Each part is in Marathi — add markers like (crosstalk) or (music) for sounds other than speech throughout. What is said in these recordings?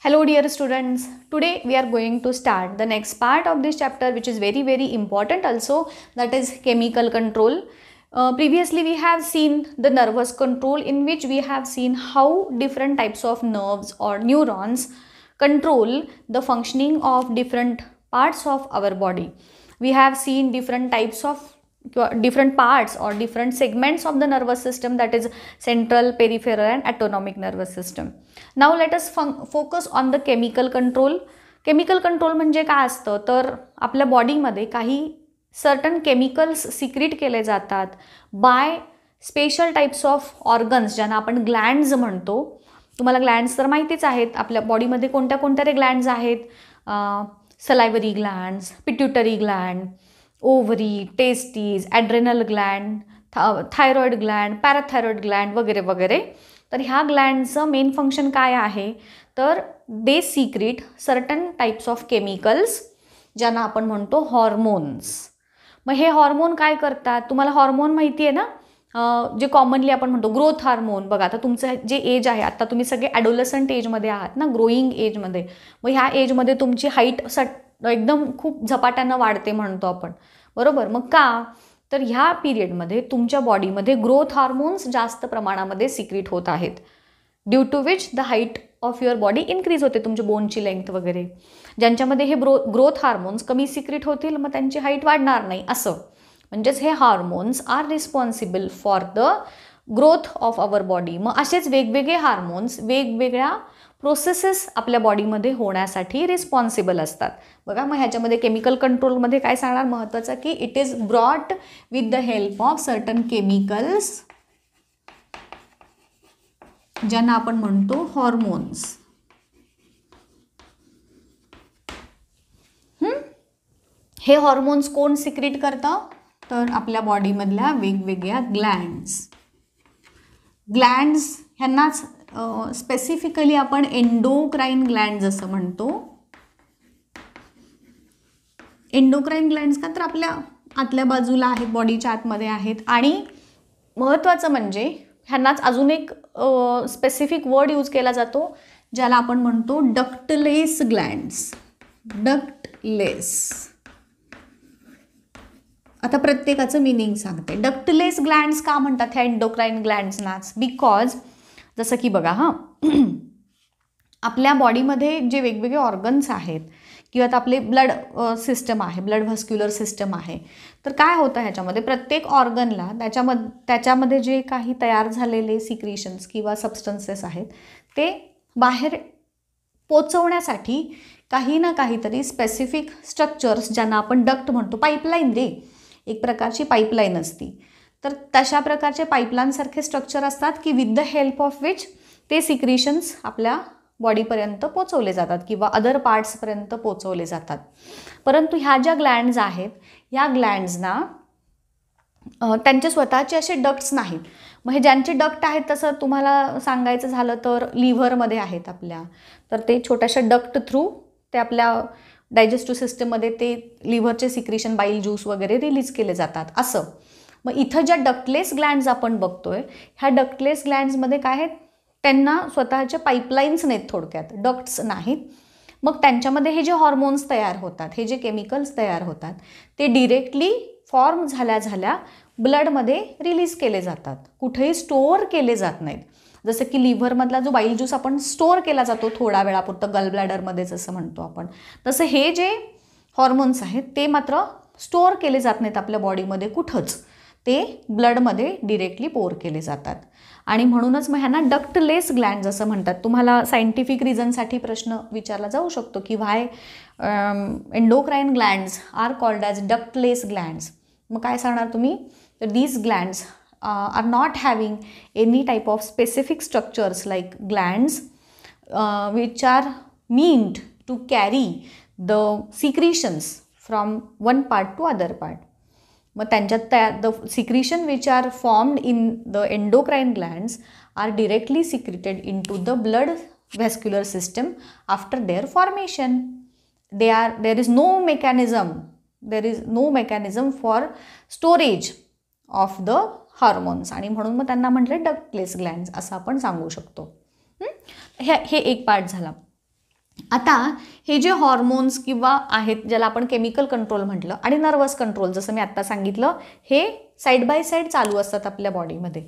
Hello dear students, today we are going to start the next part of this chapter which is very very important also that is chemical control. Uh, previously we have seen the nervous control in which we have seen how different types of nerves or neurons control the functioning of different parts of our body. We have seen different types of किंवा different parts or different segments of the nervous system that is central peripheral and autonomic nervous system now let us फं focus on the chemical control chemical control म्हणजे काय असतं तर आपल्या बॉडीमध्ये काही सर्टन केमिकल्स सिक्रीट केले जातात by special types of organs ज्यांना आपण ग्लँड्स म्हणतो तुम्हाला ग्लँड्स तर माहितीच आहेत आपल्या बॉडीमध्ये कोणत्या कोणत्या ते ग्लँड्स आहेत salivary glands pituitary gland ovary testes adrenal gland था थायरॉइड ग्लँड पॅराथायरॉइड ग्लँड वगैरे वगैरे तर ह्या ग्लँडचं मेन फंक्शन काय आहे तर they secrete certain types of chemicals ज्यांना आपण म्हणतो हॉर्मोन्स मग हे हॉर्मोन काय करतात तुम्हाला हॉर्मोन माहिती आहे ना जे कॉमनली आपण म्हणतो ग्रोथ हार्मोन बघा आता तुमचं जे एज आहे आता तुम्ही सगळे ॲडोलसंट एजमध्ये आहात ना ग्रोईंग एजमध्ये मग ह्या एजमध्ये तुमची हाईट सट एकदम खूप झपाट्यानं वाढते म्हणतो आपण बरोबर मग का तर ह्या पिरियडमध्ये तुमच्या बॉडीमध्ये ग्रोथ हार्मोन्स जास्त प्रमाणामध्ये सिक्रीट होत आहेत due to which the height of your body increase होते तुमच्या बोनची लेंथ वगैरे ज्यांच्यामध्ये हे ब्रो ग्रोथ हार्मोन्स कमी सिक्रीट होतील मग त्यांची हाईट वाढणार नाही असं म्हणजेच हे hormones are responsible for the growth of our body मग असेच वेगवेगळे हार्मोन्स वेगवेगळ्या प्रोसेसेस आपल्या बॉडीमध्ये होण्यासाठी रिस्पॉन्सिबल असतात बघा मग ह्याच्यामध्ये केमिकल कंट्रोलमध्ये काय सांगणार महत्त्वाचं की it is brought with the help of certain chemicals ज्यांना आपण म्हणतो हॉर्मोन्स हे हॉर्मोन्स कोण सिक्रिट करतं तर आपल्या बॉडीमधल्या वेगवेगळ्या ग्लँड्स ग्लँड्स ह्यांनाच स्पेसिफिकली आपण एंडोक्राईन ग्लँड्स असं म्हणतो एंडोक्राईन ग्लँड्स का तर आपल्या आतल्या बाजूला आहेत बॉडीच्या आतमध्ये आहेत आणि महत्त्वाचं म्हणजे ह्यांनाच अजून एक स्पेसिफिक वर्ड यूज केला जातो ज्याला आपण म्हणतो डक्टलेस ग्लँड्स डक्टलेस आता प्रत्येकाचं मिनिंग सांगते डक्टलेस ग्लँड्स का म्हणतात ह्या एन्डोक्राईन ग्लँड्सनाच बिकॉज जसं की बघा हां (clears throat) आपल्या बॉडीमध्ये जे वेगवेगळे ऑर्गन्स आहेत किंवा आता आपले ब्लड सिस्टम आहे ब्लड व्हस्क्युलर सिस्टम आहे तर काय होतं ह्याच्यामध्ये प्रत्येक ऑर्गनला त्याच्यामध त्याच्यामध्ये जे काही तयार झालेले सिक्रिशन्स किंवा सबस्टन्सेस आहेत ते बाहेर पोचवण्यासाठी काही ना काहीतरी स्पेसिफिक स्ट्रक्चर्स ज्यांना आपण डक्ट म्हणतो पाईपलाईन रे एक प्रकारची पाईपलाईन असती तर तशा प्रकारचे पाईपलाईनसारखे स्ट्रक्चर असतात की with the help of which ते सिक्रिशन्स आपल्या बॉडीपर्यंत पोचवले जातात किंवा अदर पार्ट्सपर्यंत पोचवले जातात परंतु ह्या ज्या ग्लँड्स आहेत ह्या ग्लँड्सना त्यांचे स्वतःचे असे डक्ट्स नाहीत मग हे ज्यांचे डक्ट आहेत तसं तुम्हाला सांगायचं झालं तर लिव्हरमध्ये आहेत आपल्या तर ते छोट्याशा डक्ट थ्रू ते आपल्या डायजेस्टिव्ह सिस्टममध्ये ते लिव्हरचे सिक्रेशन बाईल ज्यूस वगैरे रिलीज केले जातात असं मग इथं ज्या डकलेस ग्लँड्स आपण बघतोय ह्या डकलेस ग्लँड्समध्ये काय आहेत त्यांना स्वतःच्या पाईपलाईन्स नाहीत थोडक्यात डक्ट्स नाहीत मग त्यांच्यामध्ये हे जे हॉर्मोन्स तयार होतात हे जे केमिकल्स तयार होतात ते डिरेक्टली फॉर्म झाल्या झाल्या ब्लडमध्ये रिलीज केले जातात कुठेही स्टोअर केले जात नाहीत जसं की लिव्हरमधला जो बाईल ज्यूस आपण स्टोअर केला जातो थोडा वेळापुरतं ब्लॅडरमध्ये जसं म्हणतो आपण तसं हे जे हॉर्मोन्स आहेत ते मात्र स्टोअर केले जात नाहीत आपल्या बॉडीमध्ये कुठंच ते ब्लडमध्ये डिरेक्टली पोअर केले जातात आणि म्हणूनच मग ह्यांना डक्टलेस ग्लँड असं म्हणतात तुम्हाला सायंटिफिक रिझनसाठी प्रश्न विचारला जाऊ शकतो की why endocrine glands are called as ductless glands मग काय सांगणार तुम्ही तर these glands Uh, are not having any type of specific structures like glands uh, which are meant to carry the secretions from one part to other part. But The secretion which are formed in the endocrine glands are directly secreted into the blood vascular system after their formation. there is no mechanism, there is no mechanism for storage of the hormones आणि म्हणून मग त्यांना म्हटलं डकलेस ग्लॅन्स असं आपण सांगू शकतो हे हे एक पार्ट झाला आता हे जे हॉर्मोन्स किंवा आहेत ज्याला आपण केमिकल कंट्रोल म्हटलं आणि नर्वस कंट्रोल जसं मी आत्ता सांगितलं हे साईड बाय साईड चालू असतात आपल्या बॉडीमध्ये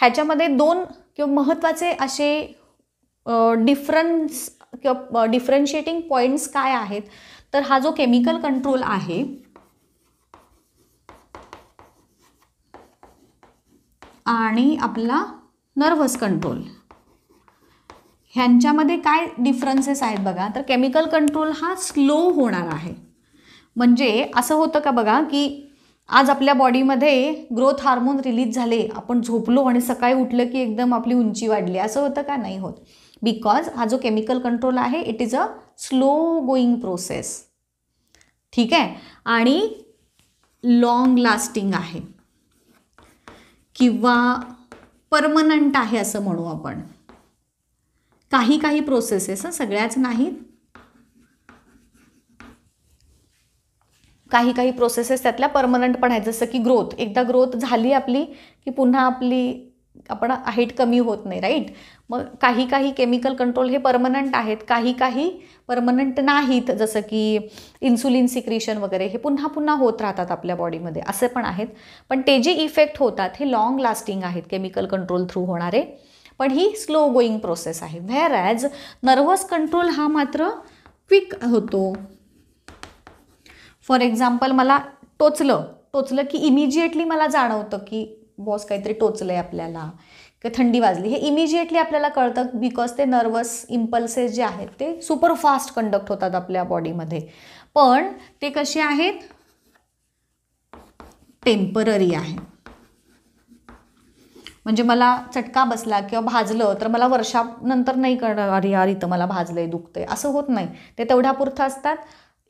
ह्याच्यामध्ये दोन किंवा महत्त्वाचे असे डिफरन्स किंवा डिफरन्शिएटिंग पॉईंट्स काय आहेत तर हा जो केमिकल कंट्रोल आहे आणि आपला नर्वस कंट्रोल ह्यांच्यामध्ये काय डिफरन्सेस आहेत बघा तर केमिकल कंट्रोल हा स्लो होणार आहे म्हणजे असं होतं का बघा की आज आपल्या बॉडीमध्ये ग्रोथ हार्मोन रिलीज झाले आपण झोपलो आणि सकाळी उठलं की एकदम आपली उंची वाढली असं होतं का नाही होत बिकॉज हा जो केमिकल कंट्रोल आहे it is a slow going process ठीक आहे आणि लाँग लास्टिंग आहे किंवा परमनंट आहे असं म्हणू आपण काही काही प्रोसेसेस सगळ्याच नाहीत काही काही प्रोसेसेस त्यातल्या परमनंट पण आहेत जसं की ग्रोथ एकदा ग्रोथ झाली आपली की पुन्हा आपली आपण हाईट कमी होत नाही राईट मग काही काही केमिकल कंट्रोल हे परमनंट आहेत काही काही परमनंट नाहीत जसं की इन्सुलिन सिक्रिशन वगैरे हे पुन्हा पुन्हा होत राहतात आपल्या बॉडीमध्ये असे पण आहेत पण ते जे इफेक्ट होतात हे लॉंग लास्टिंग आहेत केमिकल कंट्रोल थ्रू होणारे पण ही स्लो गोईंग प्रोसेस आहे व्हेअर ॲज नर्वस कंट्रोल हा मात्र क्विक होतो फॉर एक्झाम्पल मला टोचलं टोचलं की इमिजिएटली मला जाणवतं की बॉस काहीतरी टोचलं आहे आपल्याला किंवा थंडी वाजली हे इमिजिएटली आपल्याला कळतं बिकॉज ते नर्वस इम्पल्सेस जे आहेत ते सुपर फास्ट कंडक्ट होतात आपल्या बॉडीमध्ये पण ते कसे आहेत टेम्पररी आहे म्हणजे मला चटका बसला किंवा भाजलं तर मला वर्षानंतर नाही कळणार अरे यार इथं मला भाजलं आहे आहे असं होत नाही ते तेवढ्यापुरतं असतात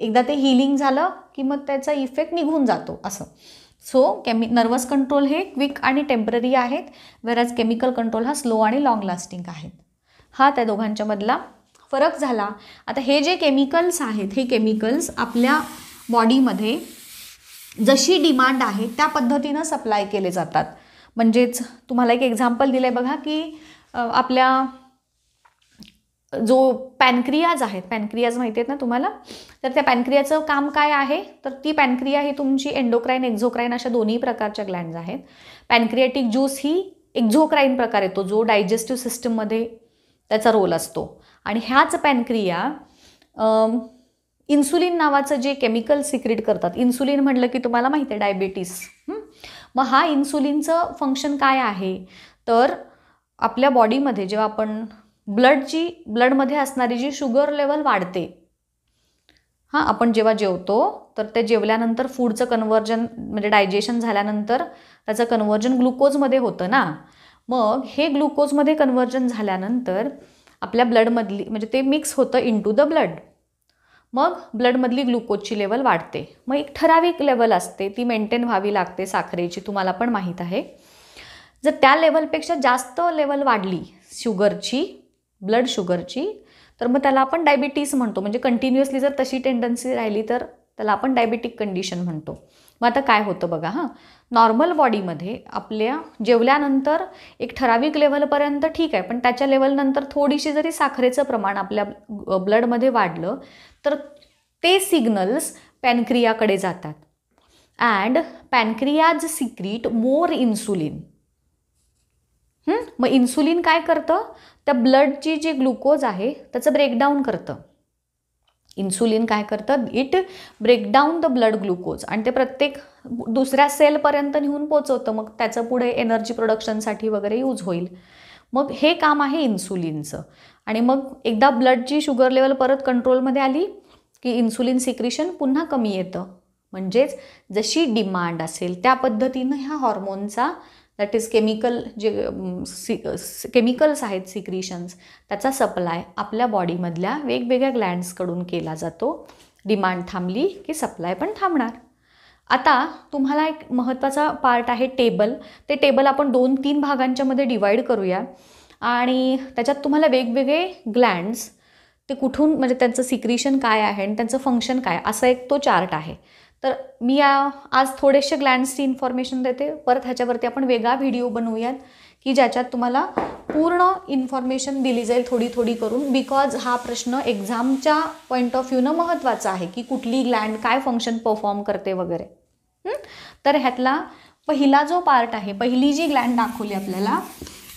एकदा ते हिलिंग झालं की मग त्याचा इफेक्ट निघून जातो असं सो केमि नर्वस कंट्रोल हे क्विक आणि टेम्पररी आहेत वेरॅज केमिकल कंट्रोल हा स्लो आणि लाँग लास्टिंग आहेत हा त्या दोघांच्यामधला फरक झाला आता हे जे केमिकल्स आहेत हे केमिकल्स आपल्या बॉडीमध्ये जशी डिमांड आहे त्या पद्धतीनं सप्लाय केले जातात म्हणजेच तुम्हाला एक एक्झाम्पल दिलं आहे बघा की आपल्या जो पॅनक्रियाज आहेत पॅनक्रियाज माहिती आहेत ना तुम्हाला तर त्या पॅनक्रियाचं काम काय आहे तर ती पॅनक्रिया ही तुमची एन्डोक्राईन एक्झोक्राईन अशा दोन्ही प्रकारच्या ग्लँड्स आहेत पॅनक्रियाटिक ज्यूस ही एक्झोक्राईन प्रकार येतो जो डायजेस्टिव्ह सिस्टममध्ये त्याचा रोल असतो आणि ह्याच पॅनक्रिया इन्सुलिन नावाचं जे केमिकल सिक्रेट करतात इन्सुलिन म्हटलं की तुम्हाला माहिती आहे डायबेटीस मग हा इन्सुलिनचं फंक्शन काय आहे तर आपल्या बॉडीमध्ये जेव्हा आपण ब्लडची ब्लडमध्ये असणारी जी शुगर लेवल वाढते हां आपण जेव्हा जेवतो तर ते जेवल्यानंतर फूडचं कन्वर्जन म्हणजे डायजेशन झाल्यानंतर त्याचं कन्वर्जन ग्लुकोजमध्ये होतं ना मग हे ग्लुकोजमध्ये कन्वर्जन झाल्यानंतर आपल्या ब्लडमधली म्हणजे ते मिक्स होतं इनटू द ब्लड मग ब्लडमधली ग्लुकोजची लेवल वाढते मग एक ठराविक लेवल असते ती मेंटेन व्हावी लागते साखरेची तुम्हाला पण माहीत आहे जर त्या लेवलपेक्षा जास्त लेवल वाढली शुगरची ब्लड शुगरची तर मग त्याला आपण डायबिटीस म्हणतो म्हणजे कंटिन्युअसली जर तशी टेंडन्सी राहिली तर त्याला आपण डायबिटिक कंडिशन म्हणतो मग आता काय होतं बघा हां नॉर्मल बॉडीमध्ये आपल्या जेवल्यानंतर एक ठराविक लेवलपर्यंत ठीक आहे पण त्याच्या लेवलनंतर थोडीशी जरी साखरेचं प्रमाण आपल्या ब्लडमध्ये वाढलं तर ते सिग्नल्स पॅनक्रियाकडे जातात and pancreas secrete more insulin मग इन्सुलिन काय करतं त्या ब्लडची जी ग्लुकोज आहे त्याचं ब्रेकडाऊन करतं इन्सुलिन काय करतं it breakdown the blood glucose आणि ते प्रत्येक दुसऱ्या सेलपर्यंत नेऊन पोचवतं मग त्याचं पुढे एनर्जी प्रोडक्शनसाठी वगैरे यूज होईल मग हे काम आहे इन्सुलिनचं आणि मग एकदा ब्लडची शुगर लेवल परत कंट्रोलमध्ये आली की इन्सुलिन सिक्रिशन पुन्हा कमी येतं म्हणजेच जशी डिमांड असेल त्या पद्धतीनं ह्या हॉर्मोनचा दॅट इज केमिकल जे सी केमिकल्स आहेत सिक्रिशन्स त्याचा सप्लाय आपल्या बॉडीमधल्या वेगवेगळ्या ग्लँड्सकडून केला जातो डिमांड थांबली की सप्लाय पण थांबणार आता तुम्हाला एक महत्त्वाचा पार्ट आहे टेबल ते टेबल आपण दोन तीन भागांच्यामध्ये डिवाईड करूया आणि त्याच्यात तुम्हाला वेगवेगळे ग्लँड्स ते कुठून म्हणजे त्यांचं सिक्रिशन काय आहे आणि त्यांचं फंक्शन काय असा एक तो चार्ट आहे तर मी आज थोडेसे ग्लॅन्सची इन्फॉर्मेशन देते परत ह्याच्यावरती आपण वेगळा व्हिडिओ बनवूयात की ज्याच्यात तुम्हाला पूर्ण इन्फॉर्मेशन दिली जाईल थोडी थोडी करून बिकॉज हा प्रश्न एक्झामच्या पॉईंट ऑफ व्ह्यूनं महत्त्वाचा आहे की कुठली ग्लँड काय फंक्शन परफॉर्म करते वगैरे तर ह्यातला पहिला जो पार्ट आहे पहिली जी ग्लँड दाखवली आपल्याला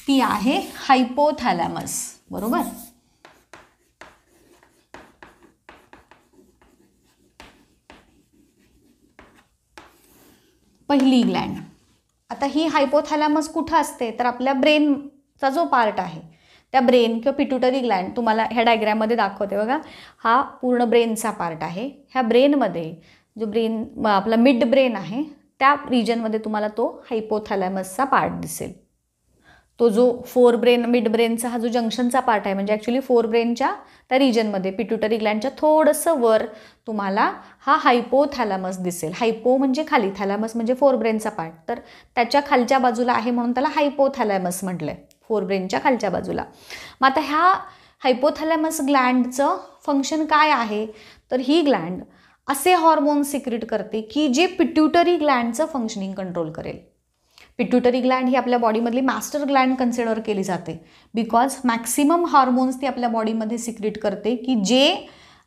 ती आहे हायपोथॅलॅमस बरोबर पहिली ग्लँड आता ही हायपोथॅलॅमस कुठं असते तर आपल्या ब्रेनचा जो पार्ट आहे त्या ब्रेन किंवा पिट्युटरी ग्लँड तुम्हाला ह्या डायग्रॅममध्ये दाखवते बघा हा पूर्ण ब्रेनचा पार्ट आहे ह्या ब्रेनमध्ये जो ब्रेन आपला मिड ब्रेन आहे त्या रिजनमध्ये तुम्हाला तो हायपोथॅलॅमसचा पार्ट दिसेल तो जो फोर ब्रेन मिड ब्रेनचा हा जो जंक्शनचा पार्ट आहे म्हणजे ॲक्च्युली फोर ब्रेनच्या त्या रिजनमध्ये पिट्युटरी ग्लँडच्या थोडंसं वर तुम्हाला हा हायपो दिसेल हायपो म्हणजे खाली थॅलामस म्हणजे फोर ब्रेनचा पार्ट तर त्याच्या खालच्या बाजूला आहे म्हणून त्याला हायपो म्हटलं आहे फोर ब्रेनच्या खालच्या बाजूला मग आता ह्या हायपोथॅलॅमस ग्लँडचं फंक्शन काय आहे तर ही ग्लँड असे हॉर्मोन सिक्रिट करते की जे पिट्युटरी ग्लँडचं फंक्शनिंग कंट्रोल करेल पिट्युटरी ग्लँड ही आपल्या बॉडीमधली मास्टर ग्लँड कन्सिडर केली जाते बिकॉज मॅक्सिमम हॉर्मोन्स ती आपल्या बॉडीमध्ये सिक्रिट करते की जे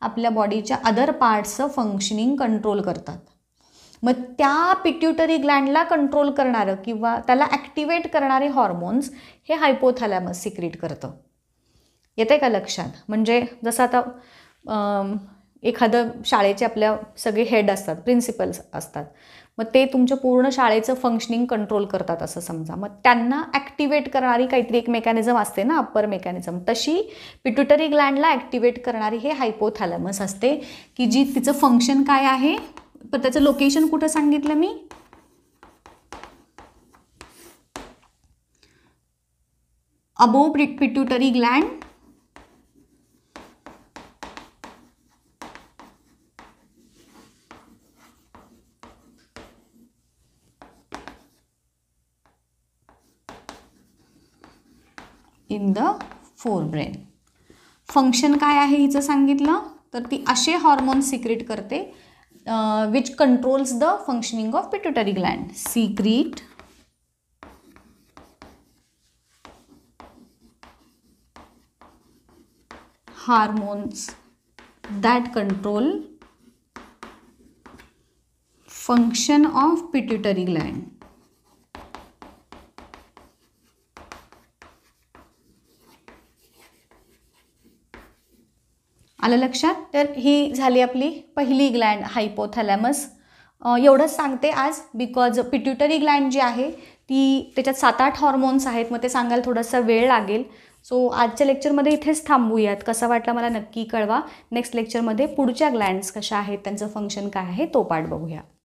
आपल्या बॉडीच्या अदर पार्ट्सचं फंक्शनिंग कंट्रोल करतात मग त्या पिट्युटरी ग्लँडला कंट्रोल करणारं किंवा त्याला ॲक्टिवेट करणारे हॉर्मोन्स हे हायपोथॅलॅमस सिक्रिट करतं येते का लक्षात म्हणजे जसं आता एखादं शाळेचे आपल्या सगळे हेड असतात प्रिन्सिपल्स असतात मग ते तुमच्या पूर्ण शाळेचं फंक्शनिंग कंट्रोल करतात असं समजा मग त्यांना ॲक्टिवेट करणारी काहीतरी एक मेकॅनिझम असते ना अप्पर मेकॅनिझम तशी पिट्युटरी ग्लँडला ॲक्टिवेट करणारी हे हायपोथॅलमस असते की जी तिचं फंक्शन काय आहे पण त्याचं लोकेशन कुठं सांगितलं मी above pituitary gland forebrain function काय आहे हिचं सांगितलं तर ती असे हॉर्मोन सिक्रीट करते which controls the functioning of pituitary gland secrete hormones that control function of pituitary gland आलं लक्षात तर ही झाली आपली पहिली ग्लँड हायपोथॅलॅमस एवढंच सांगते आज बिकॉज पिट्युटरी ग्लँड जी आहे ती त्याच्यात सात आठ हॉर्मोन्स आहेत मग ते सांगायला थोडासा वेळ लागेल सो आजच्या लेक्चरमध्ये इथेच थांबूयात कसं वाटला मला नक्की कळवा नेक्स्ट लेक्चरमध्ये पुढच्या ग्लँड्स कशा आहेत त्यांचं फंक्शन काय आहे तो पाठ बघूया